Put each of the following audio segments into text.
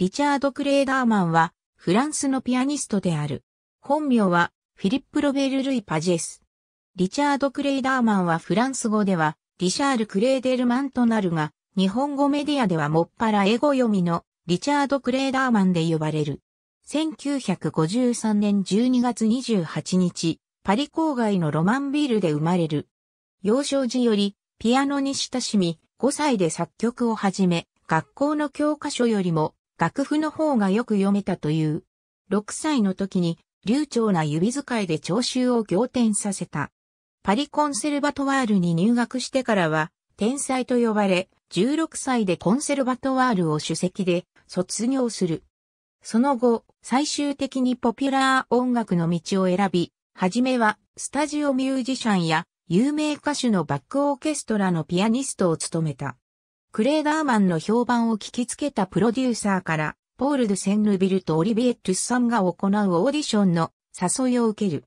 リチャード・クレーダーマンは、フランスのピアニストである。本名は、フィリップ・ロベル・ルイ・パジェス。リチャード・クレーダーマンはフランス語では、リシャール・クレーデルマンとなるが、日本語メディアではもっぱら英語読みの、リチャード・クレーダーマンで呼ばれる。1953年12月28日、パリ郊外のロマンビールで生まれる。幼少時より、ピアノに親しみ、5歳で作曲を始め、学校の教科書よりも楽譜の方がよく読めたという。6歳の時に流暢な指使いで聴衆を仰天させた。パリコンセルバトワールに入学してからは、天才と呼ばれ、16歳でコンセルバトワールを主席で卒業する。その後、最終的にポピュラー音楽の道を選び、はじめはスタジオミュージシャンや有名歌手のバックオーケストラのピアニストを務めた。クレーダーマンの評判を聞きつけたプロデューサーから、ポール・ドゥ・センヌビルとオリビエトゥスさんが行うオーディションの誘いを受ける。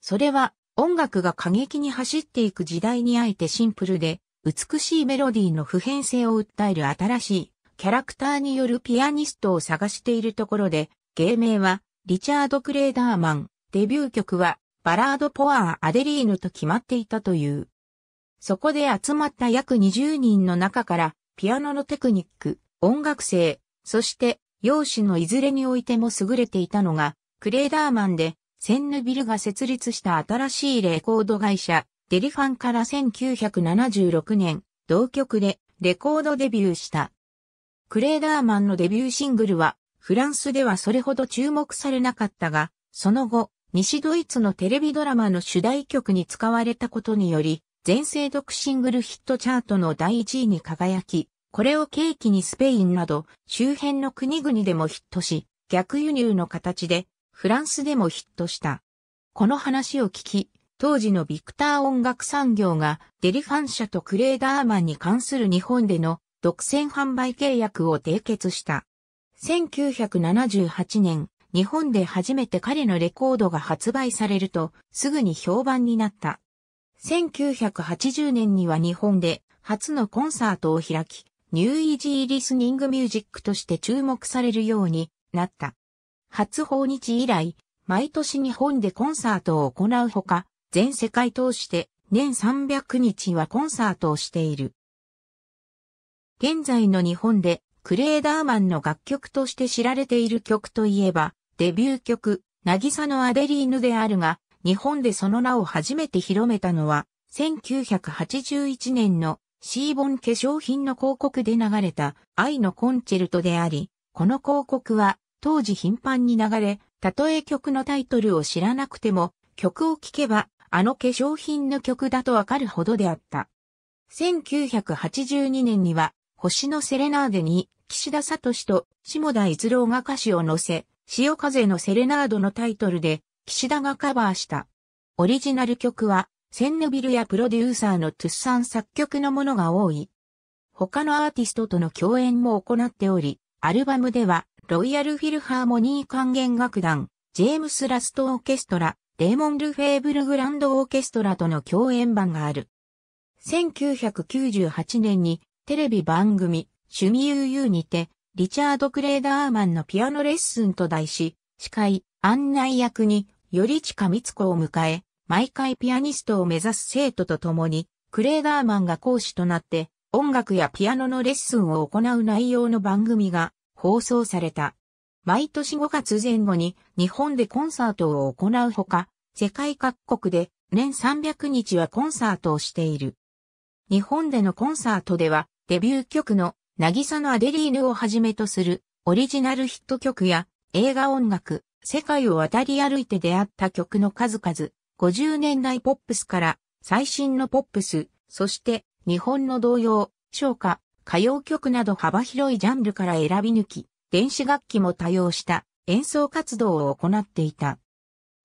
それは、音楽が過激に走っていく時代にあえてシンプルで、美しいメロディーの普遍性を訴える新しいキャラクターによるピアニストを探しているところで、芸名はリチャード・クレーダーマン、デビュー曲はバラード・ポアー・アデリーヌと決まっていたという。そこで集まった約20人の中から、ピアノのテクニック、音楽性、そして、容姿のいずれにおいても優れていたのが、クレーダーマンで、センヌビルが設立した新しいレコード会社、デリファンから1976年、同曲でレコードデビューした。クレーダーマンのデビューシングルは、フランスではそれほど注目されなかったが、その後、西ドイツのテレビドラマの主題曲に使われたことにより、全制独シングルヒットチャートの第1位に輝き、これを契機にスペインなど周辺の国々でもヒットし、逆輸入の形でフランスでもヒットした。この話を聞き、当時のビクター音楽産業がデリファン社とクレーダーマンに関する日本での独占販売契約を締結した。1978年、日本で初めて彼のレコードが発売されると、すぐに評判になった。1980年には日本で初のコンサートを開き、ニューイージーリスニングミュージックとして注目されるようになった。初訪日以来、毎年日本でコンサートを行うほか、全世界通して年300日はコンサートをしている。現在の日本でクレーダーマンの楽曲として知られている曲といえば、デビュー曲、渚のアデリーヌであるが、日本でその名を初めて広めたのは、1981年のシーボン化粧品の広告で流れた愛のコンチェルトであり、この広告は当時頻繁に流れ、たとえ曲のタイトルを知らなくても曲を聴けばあの化粧品の曲だとわかるほどであった。1982年には星のセレナーデに岸田聡と下田逸郎が歌詞を載せ、潮風のセレナードのタイトルで岸田がカバーした。オリジナル曲は、センヌビルやプロデューサーのトゥッサン作曲のものが多い。他のアーティストとの共演も行っており、アルバムでは、ロイヤルフィルハーモニー管弦楽団、ジェームス・ラスト・オーケストラ、レーモン・ルフェーブル・グランド・オーケストラとの共演版がある。1998年にテレビ番組、趣味 UU にて、リチャード・クレーダーマンのピアノレッスンと題し、司会、案内役に頼近光子を迎え、毎回ピアニストを目指す生徒と共に、クレーダーマンが講師となって、音楽やピアノのレッスンを行う内容の番組が放送された。毎年5月前後に日本でコンサートを行うほか、世界各国で年300日はコンサートをしている。日本でのコンサートでは、デビュー曲の渚のアデリーヌをはじめとするオリジナルヒット曲や映画音楽、世界を渡り歩いて出会った曲の数々、50年代ポップスから最新のポップス、そして日本の童謡、唱歌、歌謡曲など幅広いジャンルから選び抜き、電子楽器も多用した演奏活動を行っていた。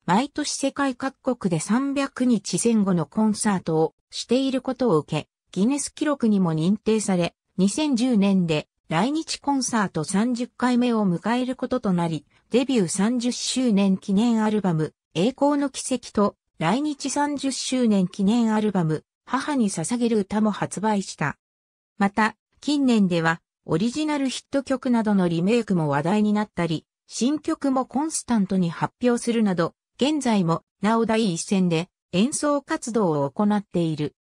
毎年世界各国で300日前後のコンサートをしていることを受け、ギネス記録にも認定され、2010年で来日コンサート30回目を迎えることとなり、デビュー30周年記念アルバム、栄光の奇跡と、来日30周年記念アルバム、母に捧げる歌も発売した。また、近年では、オリジナルヒット曲などのリメイクも話題になったり、新曲もコンスタントに発表するなど、現在も、なお第一線で演奏活動を行っている。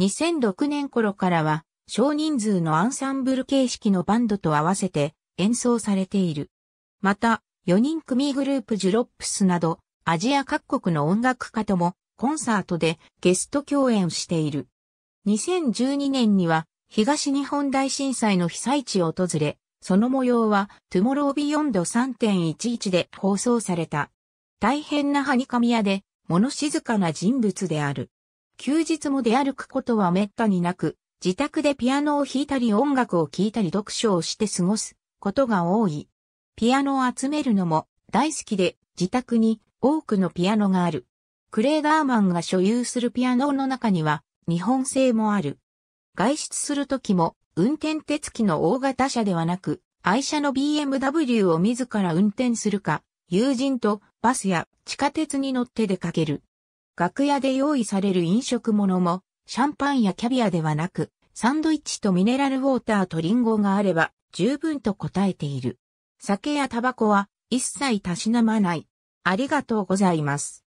2006年頃からは、少人数のアンサンブル形式のバンドと合わせて演奏されている。また、4人組グループジュロップスなど、アジア各国の音楽家ともコンサートでゲスト共演している。2012年には東日本大震災の被災地を訪れ、その模様はトゥモロービヨンド3.11で放送された。大変なハニカミ屋で、物静かな人物である。休日も出歩くことは滅多になく、自宅でピアノを弾いたり音楽を聴いたり読書をして過ごすことが多い。ピアノを集めるのも大好きで自宅に多くのピアノがある。クレーガーマンが所有するピアノの中には日本製もある。外出するときも運転手付きの大型車ではなく愛車の BMW を自ら運転するか友人とバスや地下鉄に乗って出かける。楽屋で用意される飲食物もシャンパンやキャビアではなく、サンドイッチとミネラルウォーターとリンゴがあれば十分と答えている。酒やタバコは一切たしなまない。ありがとうございます。